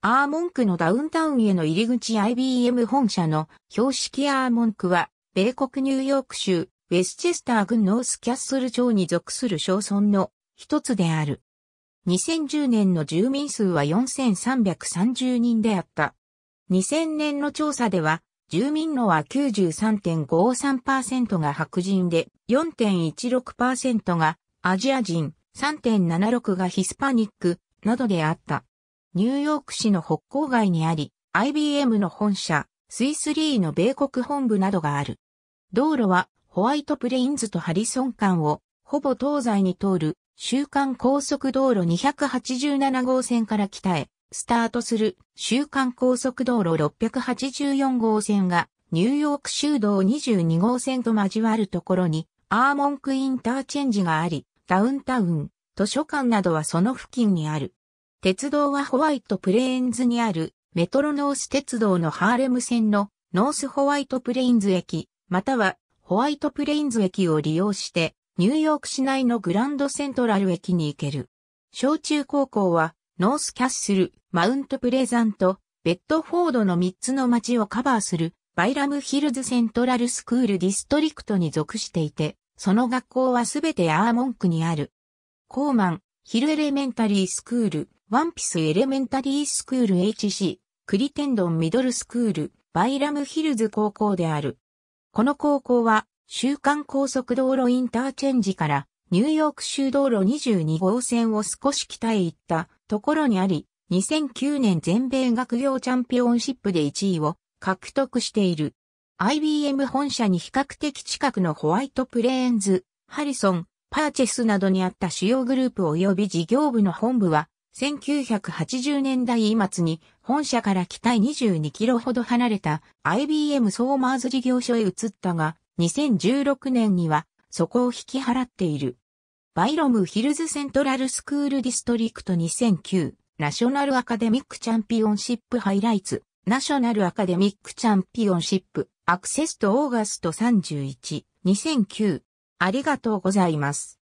アーモンクのダウンタウンへの入り口 IBM 本社の標識アーモンクは、米国ニューヨーク州、ウェスチェスター郡ノースキャッスル町に属する小村の一つである。2010年の住民数は4330人であった。2000年の調査では、住民のは93.53%が白人で、4.16%がアジア人、3.76がヒスパニックなどであった。ニューヨーク市の北郊外にあり、IBM の本社、スイスリーの米国本部などがある。道路はホワイトプレインズとハリソン間をほぼ東西に通る週間高速道路287号線から北へスタートする週間高速道路684号線がニューヨーク州道22号線と交わるところにアーモンクインターチェンジがあり、ダウンタウン、図書館などはその付近にある。鉄道はホワイトプレーンズにあるメトロノース鉄道のハーレム線のノースホワイトプレーンズ駅、またはホワイトプレーンズ駅を利用してニューヨーク市内のグランドセントラル駅に行ける。小中高校はノースキャッスル、マウントプレザント、ベッドフォードの3つの街をカバーするバイラムヒルズセントラルスクールディストリクトに属していて、その学校はすべてアーモンクにある。コーマン、ヒルエレメンタリースクール、ワンピスエレメンタリースクール HC、クリテンドンミドルスクール、バイラムヒルズ高校である。この高校は、週間高速道路インターチェンジから、ニューヨーク州道路22号線を少し北へ行ったところにあり、2009年全米学業チャンピオンシップで1位を獲得している。IBM 本社に比較的近くのホワイトプレーンズ、ハリソン、パーチェスなどにあった主要グループ及び事業部の本部は1980年代末に本社から北へ22キロほど離れた IBM ソーマーズ事業所へ移ったが、2016年にはそこを引き払っている。バイロムヒルズセントラルスクールディストリクト2009ナショナルアカデミックチャンピオンシップハイライツナショナルアカデミックチャンピオンシップアクセスとオーガスト31 2009ありがとうございます。